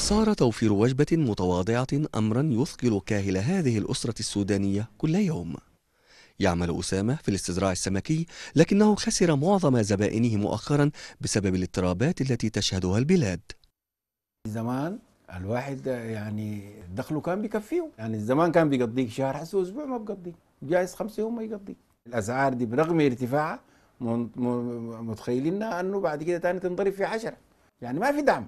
صار توفير وجبة متواضعة أمرا يثقل كاهل هذه الأسرة السودانية كل يوم يعمل أسامة في الاستزراع السمكي لكنه خسر معظم زبائنه مؤخرا بسبب الاضطرابات التي تشهدها البلاد زمان الواحد يعني دخله كان بيكفيه يعني الزمان كان بيقضيك شهر حسه أسبوع ما بقضيك جايز خمسة يوم ما يقضيك الأسعار دي برغم ارتفاعها متخيلين أنه بعد كده تاني تنضرب في عشرة يعني ما في دعم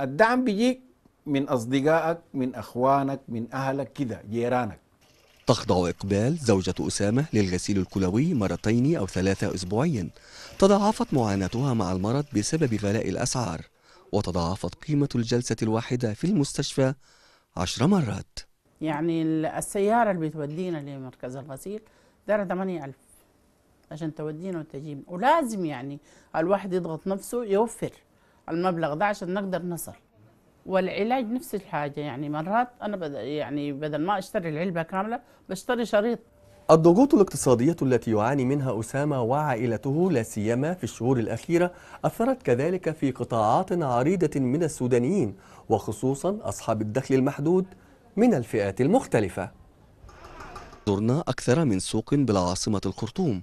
الدعم بيجيك من أصدقائك من أخوانك من أهلك كده جيرانك تخضع إقبال زوجة أسامة للغسيل الكلوي مرتين أو ثلاثة أسبوعيا تضاعفت معاناتها مع المرض بسبب غلاء الأسعار وتضاعفت قيمة الجلسة الواحدة في المستشفى عشر مرات يعني السيارة اللي بتودينا لمركز الغسيل دارها 8000 عشان تودينا وتجيبنا ولازم يعني الواحد يضغط نفسه يوفر المبلغ ده عشان نقدر نصل والعلاج نفس الحاجه يعني مرات انا بدل يعني بدل ما اشتري العلبه كامله بشتري شريط الضغوط الاقتصادية التي يعاني منها أسامة وعائلته لا سيما في الشهور الأخيرة أثرت كذلك في قطاعات عريضة من السودانيين وخصوصا أصحاب الدخل المحدود من الفئات المختلفة زرنا أكثر من سوق بالعاصمة الخرطوم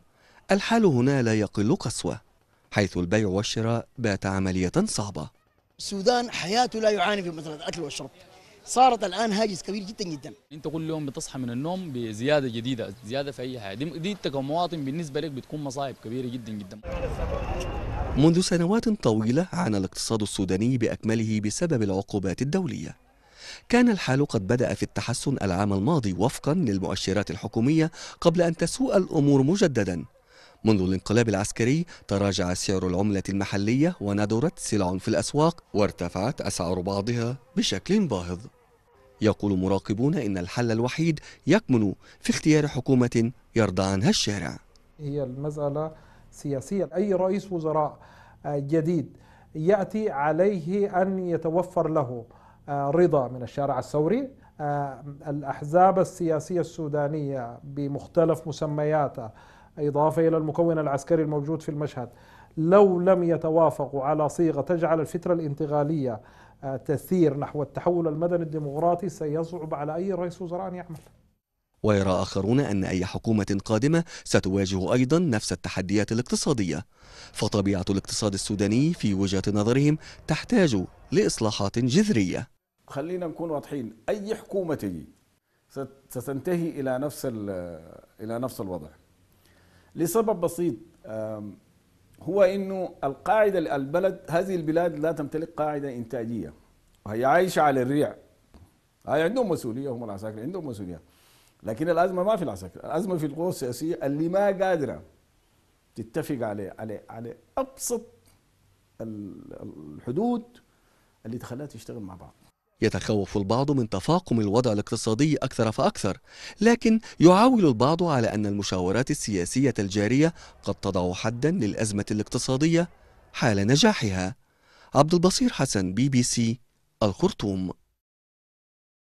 الحال هنا لا يقل قسوة حيث البيع والشراء بات عملية صعبة السودان حياته لا يعاني في مسألة الأكل والشرب صارت الان هاجس كبير جدا جدا انت كل يوم بتصحى من النوم بزياده جديده زياده في اي حاجه دي انت كمواطن بالنسبه لك بتكون مصايب كبيره جدا جدا منذ سنوات طويله عانى الاقتصاد السوداني باكمله بسبب العقوبات الدوليه كان الحال قد بدأ في التحسن العام الماضي وفقا للمؤشرات الحكومية قبل أن تسوء الأمور مجددا منذ الانقلاب العسكري تراجع سعر العملة المحلية وندرت سلع في الأسواق وارتفعت أسعار بعضها بشكل باهظ يقول مراقبون إن الحل الوحيد يكمن في اختيار حكومة يرضى عنها الشارع هي المسألة سياسية أي رئيس وزراء جديد يأتي عليه أن يتوفر له رضا من الشارع الثوري الأحزاب السياسية السودانية بمختلف مسمياتها إضافة إلى المكون العسكري الموجود في المشهد لو لم يتوافقوا على صيغة تجعل الفترة الانتقالية آه، تسير نحو التحول المدني الديمقراطي سيصعب على أي رئيس وزراء أن يعمل ويرى آخرون أن أي حكومة قادمة ستواجه أيضا نفس التحديات الاقتصادية فطبيعة الاقتصاد السوداني في وجهة نظرهم تحتاج لإصلاحات جذرية خلينا نكون واضحين أي حكومة تجي ستنتهي إلى نفس, إلى نفس الوضع لسبب بسيط هو انه القاعده البلد هذه البلاد لا تمتلك قاعده انتاجيه وهي عايشه على الريع هاي عندهم مسؤوليه هم العساكر عندهم مسؤوليه لكن الازمه ما في العساكر الازمه في القوى السياسيه اللي ما قادره تتفق عليه على على ابسط الحدود اللي تخليها تشتغل مع بعض يتخوف البعض من تفاقم الوضع الاقتصادي أكثر فأكثر لكن يعول البعض على أن المشاورات السياسية الجارية قد تضع حدا للأزمة الاقتصادية حال نجاحها عبد البصير حسن بي بي سي الخرطوم